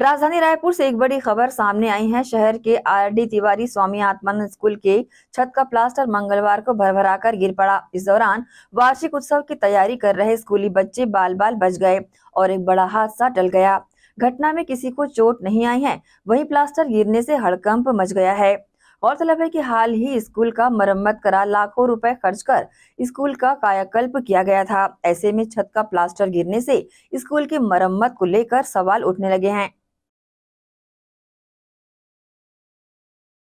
राजधानी रायपुर से एक बड़ी खबर सामने आई है शहर के आरडी तिवारी स्वामी आत्मानंद स्कूल के छत का प्लास्टर मंगलवार को भरभराकर गिर पड़ा इस दौरान वार्षिक उत्सव की तैयारी कर रहे स्कूली बच्चे बाल बाल बच गए और एक बड़ा हादसा टल गया घटना में किसी को चोट नहीं आई है वही प्लास्टर गिरने से हड़कंप मच गया है गौरतलब है कि हाल ही स्कूल का मरम्मत करा लाखों रुपए खर्च कर स्कूल का कायाकल्प किया गया था ऐसे में छत का प्लास्टर गिरने से स्कूल की मरम्मत को लेकर सवाल उठने लगे हैं